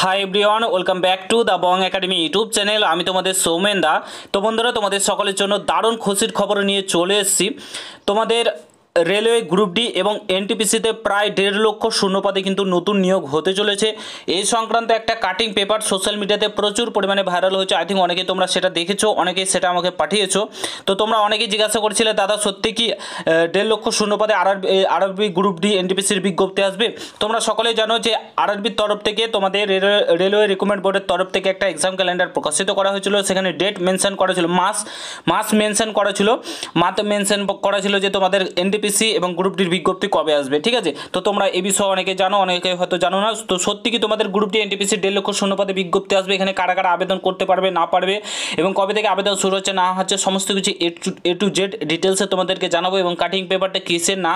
high everyone welcome back to the Bong Academy YouTube channel আমি তোমাদের সৌমেন দা তো বন্ধুরা তোমাদের সকলের জন্য দারুণ খুশির খবর নিয়ে চলে এসেছি তোমাদের রেলওয়ে গ্রুপ ডি এবং এনটিপিসিতে প্রায় দেড় লক্ষ শূন্যপদে কিন্তু নতুন নিয়োগ হতে চলেছে এই সংক্রান্ত একটা কাটিং পেপার সোশ্যাল মিডিয়াতে প্রচুর পরিমাণে ভাইরাল হয়েছে আই থিঙ্ক অনেকে তোমরা সেটা দেখেছো অনেকে সেটা আমাকে পাঠিয়েছো তো তোমরা অনেকেই জিজ্ঞাসা করছিলে দাদা সত্যি কি দেড় লক্ষ শূন্যপদে আর আরবি গ্রুপ ডি এনটিপিসির বিজ্ঞপ্তি আসবে তোমরা সকলেই জানো যে আরআরবির তরফ থেকে তোমাদের রেলওয়ে রিক্রুটমেন্ট বোর্ডের তরফ থেকে একটা এক্সাম ক্যালেন্ডার প্রকাশিত করা হয়েছিল সেখানে ডেট মেনশন করা ছিল মাস মাস মেনশন করা ছিল মাত মেনশন করা ছিল যে তোমাদের এনটিপিসি গ্রুপটি সি এবং গ্রুপটির বিজ্ঞপ্তি কবে আসবে ঠিক আছে তো তোমরা এ বিষয়ে অনেকে জানো অনেকে হয়তো জানো না তো সত্যি কি তোমাদের গ্রুপটি এনটিপিসি দেড় লক্ষ শূন্য পদে বিজ্ঞপ্তি আসবে এখানে কারা কারা আবেদন করতে পারবে না পারবে এবং কবে থেকে আবেদন শুরু হচ্ছে না হচ্ছে সমস্ত কিছু এ টু জেড ডিটেলসে তোমাদেরকে জানাবো এবং কাটিং পেপারটা কিসের না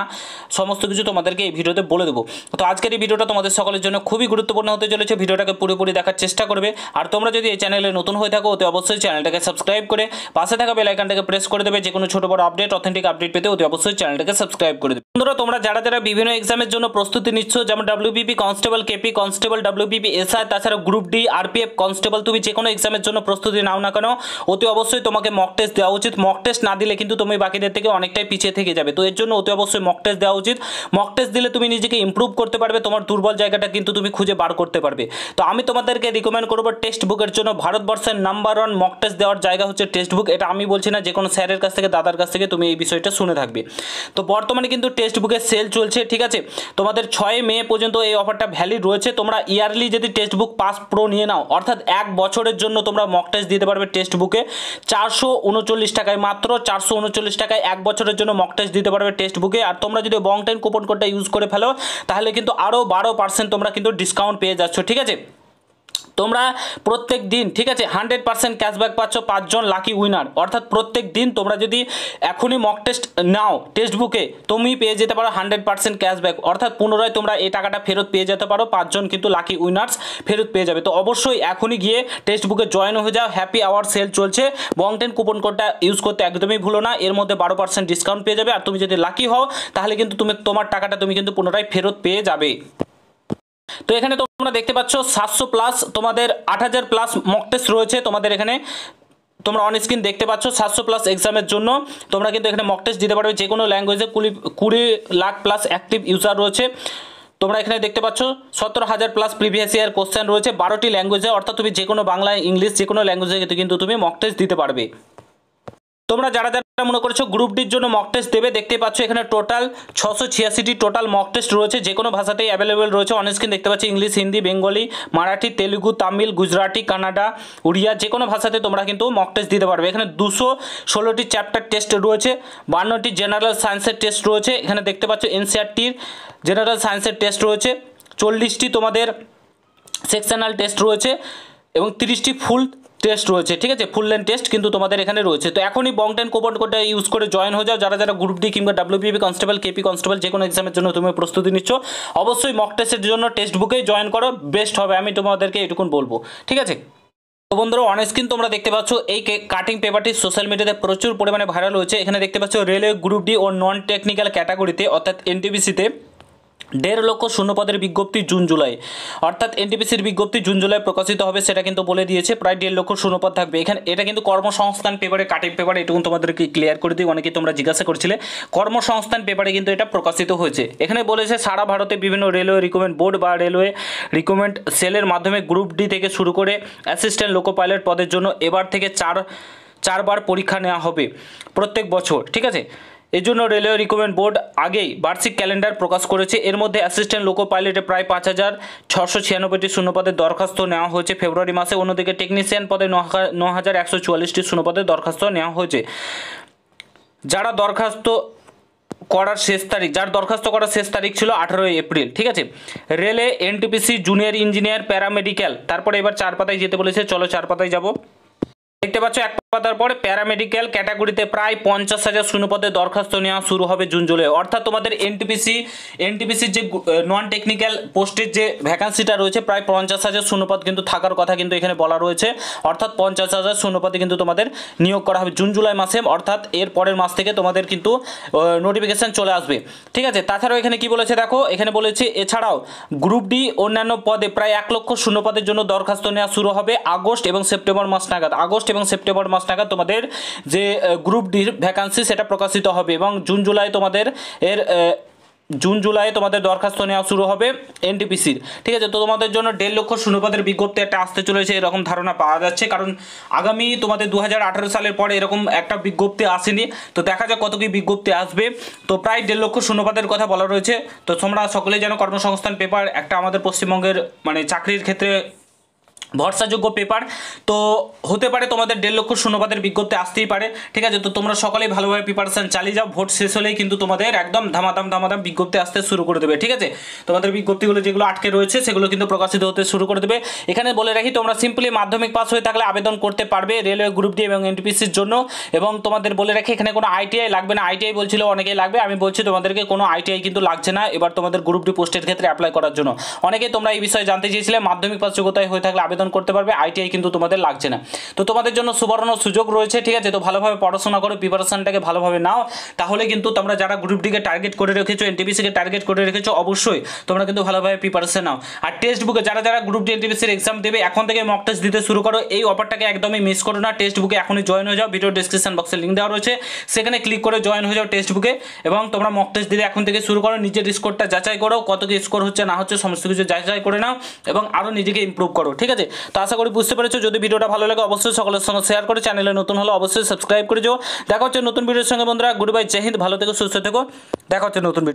সমস্ত কিছু তোমাদেরকে এই ভিডিওতে বলে দেবো তো আজকের এই ভিডিওটা তোমাদের সকলের জন্য খুবই গুরুত্বপূর্ণ হতে চলেছে ভিডিওটাকে পুরোপুরি দেখার চেষ্টা করবে আর তোমরা যদি এই চ্যানেলে নতুন হয়ে থাকো অতি অবশ্যই চ্যানেলটাকে সাবস্ক্রাইব করে পাশে থাকা বেলাইকানটাকে প্রেস করে দেবে যে কোনো ছোটো বড় আপডেট অথেন্টিক আপডেট পেতে অতি অবশ্যই চ্যানেলটাকে সাবস্ক্রাইব করে দেবে বন্ধুরা তোমরা যারা যারা বিভিন্ন এক্সামের জন্য প্রস্তুতি নিচ্ছ যেমন WBP constable KP constable WBP SI তাছাড়া গ্রুপ ডি আরপিএফ কনস্টেবল তুমি যে কোনো এক্সামের জন্য প্রস্তুতি নাও না কেন অতি অবশ্যই তোমাকে মক টেস্ট দেওয়া উচিত মক টেস্ট না দিলে কিন্তু তুমি বাকিদের থেকে অনেকটাই পিছিয়ে থেকে যাবে তো এর জন্য অতি অবশ্যই মক টেস্ট দেওয়া উচিত মক টেস্ট দিলে তুমি নিজেকে ইম্প্রুভ করতে পারবে তোমার দুর্বল জায়গাটা কিন্তু তুমি খুঁজে বার করতে পারবে তো আমি তোমাদেরকে রিকমেন্ড করবো টেক্সট বুকের জন্য ভারতবর্ষের নাম্বার ওয়ান মক টেস্ট দেওয়ার জায়গা হচ্ছে টেক্সট বুক এটা আমি বলছি না যে কোনো স্যারের কাছ থেকে দাদার কাছ থেকে তুমি এই বিষয়টা শুনে থাকবে তো তো বর্তমানে কিন্তু টেক্সট বুকের সেল চলছে ঠিক আছে তোমাদের ছয় মে পর্যন্ত এই অফারটা ভ্যালিড রয়েছে তোমরা ইয়ারলি যদি টেক্সট বুক পাস প্রো নিয়ে নাও অর্থাৎ এক বছরের জন্য তোমরা মক টেস্ট দিতে পারবে টেক্সট বুকে চারশো উনচল্লিশ টাকায় মাত্র চারশো উনচল্লিশ টাকায় এক বছরের জন্য মক টেস্ট দিতে পারবে টেক্সট বুকে আর তোমরা যদি বং টাইম কুপন কোডটা ইউজ করে ফেলো তাহলে কিন্তু আরও বারো পার্সেন্ট তোমরা কিন্তু ডিসকাউন্ট পেয়ে যাচ্ছ ঠিক আছে তোমরা প্রত্যেক দিন ঠিক আছে হান্ড্রেড পার্সেন্ট ক্যাশব্যাক পাচ্ছ পাঁচজন লাকি উইনার অর্থাৎ প্রত্যেক দিন তোমরা যদি এখনই মক টেস্ট নাও টেক্সট বুকে তুমি পেয়ে যেতে পারো হান্ড্রেড পার্সেন্ট ক্যাশব্যাক অর্থাৎ পুনরায় তোমরা এই টাকাটা ফেরত পেয়ে যেতে পারো পাঁচজন কিন্তু লাকি উইনার্স ফেরত পেয়ে যাবে তো অবশ্যই এখনই গিয়ে টেক্সট বুকে জয়েন হয়ে যাও হ্যাপি আওয়ার সেল চলছে বংটেন কুপন কোডটা ইউজ করতে একদমই ভুলো না এর মধ্যে বারো পার্সেন্ট ডিসকাউন্ট পেয়ে যাবে আর তুমি যদি লাকি হও তাহলে কিন্তু তুমি তোমার টাকাটা তুমি কিন্তু পুনরায় ফেরত পেয়ে যাবে তো এখানে তোমরা দেখতে পাচ্ছ সাতশো প্লাস তোমাদের আট হাজার প্লাস মক টেস্ট রয়েছে তোমাদের এখানে তোমরা অন স্ক্রিন দেখতে পাচ্ছ সাতশো প্লাস এক্সামের জন্য তোমরা কিন্তু এখানে মক টেস্ট দিতে পারবে যে কোনো ল্যাঙ্গুয়েজে কুড়ি কুড়ি লাখ প্লাস অ্যাক্টিভ ইউজার রয়েছে তোমরা এখানে দেখতে পাচ্ছ সতেরো হাজার প্লাস প্রিভিয়াস ইয়ার কোশ্চেন রয়েছে বারোটি ল্যাঙ্গুয়েজে অর্থাৎ তুমি যে কোনো বাংলা ইংলিশ যে কোনো ল্যাঙ্গুয়েজে কিন্তু তুমি মক টেস্ট দিতে পারবে তোমরা যারা যারা মনে করছো গ্রুপ ডির জন্য মক টেস্ট দেবে দেখতে পাচ্ছ এখানে টোটাল ছশো ছিয়াশিটি টোটাল মক টেস্ট রয়েছে যে কোনো ভাষাতেই অ্যাভেলেবেল রয়েছে অনেক স্ক্রিন দেখতে পাচ্ছি ইংলিশ হিন্দি বেঙ্গলি মারাঠি তেলুগু তামিল গুজরাটি কানাডা উড়িয়া যে কোনো ভাষাতে তোমরা কিন্তু মক টেস্ট দিতে পারবে এখানে দুশো ষোলোটি চ্যাপ্টার টেস্ট রয়েছে বান্নটি জেনারেল সায়েন্সের টেস্ট রয়েছে এখানে দেখতে পাচ্ছ এনসিআরটির জেনারেল সায়েন্সের টেস্ট রয়েছে চল্লিশটি তোমাদের সেকশনাল টেস্ট রয়েছে এবং তিরিশটি ফুল টেস্ট রয়েছে ঠিক আছে ফুল লেন টেস্ট কিন্তু তোমাদের এখানে রয়েছে তো এখনই বংটেন কোপন কোডটা ইউজ করে জয়েন হয়ে যাও যারা যারা গ্রুপ ডি কিংবা ডাব্লিউবিপি কনস্টেবল কেপি কনস্টেবল যে কোনো এক্সামের জন্য তুমি প্রস্তুতি নিচ্ছ অবশ্যই মক টেস্টের জন্য টেক্সট বুকেই জয়েন করো বেস্ট হবে আমি তোমাদেরকে এটুকুন বলবো ঠিক আছে তো বন্ধুরা অন স্ক্রিন তোমরা দেখতে পাচ্ছ এই কাটিং পেপারটি সোশ্যাল মিডিয়াতে প্রচুর পরিমাণে ভাইরাল হয়েছে এখানে দেখতে পাচ্ছ রেলওয়ে গ্রুপ ডি ও নন টেকনিক্যাল ক্যাটাগরিতে অর্থাৎ এনটিবিসিতে দেড় লক্ষ শূন্যপদের বিজ্ঞপ্তি জুন জুলাই অর্থাৎ এনটিপিসির বিজ্ঞপ্তি জুন জুলাই প্রকাশিত হবে সেটা কিন্তু বলে দিয়েছে প্রায় দেড় লক্ষ শূন্যপদ থাকবে এখানে এটা কিন্তু কর্মসংস্থান পেপারে কাটিং পেপারে এটুকু তোমাদেরকে ক্লিয়ার করে দিই অনেকে তোমরা জিজ্ঞাসা করছিলে কর্মসংস্থান পেপারে কিন্তু এটা প্রকাশিত হয়েছে এখানে বলেছে সারা ভারতে বিভিন্ন রেলওয়ে রিক্রুটমেন্ট বোর্ড বা রেলওয়ে রিক্রুটমেন্ট সেলের মাধ্যমে গ্রুপ ডি থেকে শুরু করে অ্যাসিস্ট্যান্ট লোকো পাইলট পদের জন্য এবার থেকে চার চারবার পরীক্ষা নেওয়া হবে প্রত্যেক বছর ঠিক আছে এজন্য রেলওয়ে রিক্রুটমেন্ট বোর্ড আগেই বার্ষিক ক্যালেন্ডার প্রকাশ করেছে এর মধ্যে অ্যাসিস্ট্যান্ট লোকো পাইলটে প্রায় পাঁচ হাজার ছশো ছিয়ানব্বইটি শূন্যপদের দরখাস্ত নেওয়া হয়েছে ফেব্রুয়ারি মাসে অন্যদিকে টেকনিশিয়ান পদে ন হাজার একশো চুয়াল্লিশটি শূন্যপদের দরখাস্ত নেওয়া হয়েছে যারা দরখাস্ত করার শেষ তারিখ যার দরখাস্ত করার শেষ তারিখ ছিল আঠেরোই এপ্রিল ঠিক আছে রেলে এনটিপিসি জুনিয়র ইঞ্জিনিয়ার প্যারামেডিক্যাল তারপরে এবার চার পাতায় যেতে বলেছে চলো চার পাতায় যাবো দেখতে পাচ্ছ এক পাতার পরে প্যারামেডিক্যাল ক্যাটাগরিতে প্রায় পঞ্চাশ হাজার শূন্যপদে দরখাস্ত নেওয়া শুরু হবে জুন জুলাই অর্থাৎ তোমাদের এনটিপিসি এনটিপিসির যে নন টেকনিক্যাল পোস্টের যে ভ্যাকান্সিটা রয়েছে প্রায় পঞ্চাশ হাজার শূন্যপদ কিন্তু থাকার কথা কিন্তু এখানে বলা রয়েছে অর্থাৎ পঞ্চাশ হাজার শূন্যপদে কিন্তু তোমাদের নিয়োগ করা হবে জুন জুলাই মাসে অর্থাৎ এর পরের মাস থেকে তোমাদের কিন্তু নোটিফিকেশান চলে আসবে ঠিক আছে তাছাড়াও এখানে কি বলেছে দেখো এখানে বলেছে এছাড়াও গ্রুপ ডি অন্যান্য পদে প্রায় এক লক্ষ শূন্যপদের জন্য দরখাস্ত নেওয়া শুরু হবে আগস্ট এবং সেপ্টেম্বর মাস নাগাদ আগস্ট এবং সেপ্টেম্বর মাস মাস নাগাদ তোমাদের যে গ্রুপ ডির ভ্যাকান্সি সেটা প্রকাশিত হবে এবং জুন জুলাই তোমাদের এর জুন জুলাই তোমাদের দরখাস্ত নেওয়া শুরু হবে এনটিপিসির ঠিক আছে তো তোমাদের জন্য দেড় লক্ষ শূন্যপদের বিজ্ঞপ্তি একটা আসতে চলেছে এরকম ধারণা পাওয়া যাচ্ছে কারণ আগামী তোমাদের দু সালের পরে এরকম একটা বিজ্ঞপ্তি আসেনি তো দেখা যাক কত কি বিজ্ঞপ্তি আসবে তো প্রায় দেড় লক্ষ শূন্যপদের কথা বলা রয়েছে তো তোমরা সকলেই যেন কর্মসংস্থান পেপার একটা আমাদের পশ্চিমবঙ্গের মানে চাকরির ক্ষেত্রে ভরসাযোগ্য পেপার তো হতে পারে তোমাদের দেড় লক্ষ শূন্যপাদের বিজ্ঞপ্তি আসতেই পারে ঠিক আছে তো তোমরা সকলেই ভালোভাবে প্রিপারেশান চালিয়ে যাও ভোট শেষ হলেই কিন্তু তোমাদের একদম ধামাধাম ধামাধাম বিজ্ঞপ্তি আসতে শুরু করে দেবে ঠিক আছে তোমাদের বিজ্ঞপ্তিগুলো যেগুলো আটকে রয়েছে সেগুলো কিন্তু প্রকাশিত হতে শুরু করে দেবে এখানে বলে রাখি তোমরা সিম্পলি মাধ্যমিক পাস হয়ে থাকলে আবেদন করতে পারবে রেলওয়ে গ্রুপ ডি এবং এনটিপিসির জন্য এবং তোমাদের বলে রাখি এখানে কোনো আইটিআই লাগবে না আইটিআই বলছিল অনেকেই লাগবে আমি বলছি তোমাদেরকে কোনো আইটিআই কিন্তু লাগছে না এবার তোমাদের গ্রুপ ডি পোস্টের ক্ষেত্রে অ্যাপ্লাই করার জন্য অনেকে তোমরা এই বিষয়ে জানতে চেয়েছিলে মাধ্যমিক পাস যোগ্যতায় হয়ে থাকলে আবেদন আবেদন করতে পারবে আইটিআই কিন্তু তোমাদের লাগছে না তো তোমাদের জন্য সুবর্ণ সুযোগ রয়েছে ঠিক আছে তো ভালোভাবে পড়াশোনা করো প্রিপারেশনটাকে ভালোভাবে নাও তাহলে কিন্তু তোমরা যারা গ্রুপ ডিকে টার্গেট করে রেখেছো এনটিপিসিকে টার্গেট করে রেখেছো অবশ্যই তোমরা কিন্তু ভালোভাবে প্রিপারেশন নাও আর টেক্সট বুকে যারা যারা গ্রুপ ডি এনটিপিসির এক্সাম দেবে এখন থেকে মক টেস্ট দিতে শুরু করো এই অফারটাকে একদমই মিস করো না টেক্সট বুকে এখনই জয়েন হয়ে যাও ভিডিও ডিসক্রিপশন বক্সে লিঙ্ক দেওয়া রয়েছে সেখানে ক্লিক করে জয়েন হয়ে যাও টেক্সট বুকে এবং তোমরা মক টেস্ট দিলে এখন থেকে শুরু করো নিজের স্কোরটা যাচাই করো কত কি স্কোর হচ্ছে না হচ্ছে সমস্ত কিছু যাচাই করে নাও এবং আরও নিজেকে ইম্প্রুভ করো ঠিক আছে তো আশা করি বুঝতে পেরেছো যদি ভিডিওটা ভালো লাগে অবশ্যই সকলের সঙ্গে শেয়ার করে চ্যানেলে নতুন হলে অবশ্যই সাবস্ক্রাইব করে যাও দেখা হচ্ছে নতুন ভিডিওর সঙ্গে বন্ধুরা গুড বাই জয় হিন্দ ভালো থেকো সুস্থ থেকো দেখা হচ্ছে নতুন ভিডিও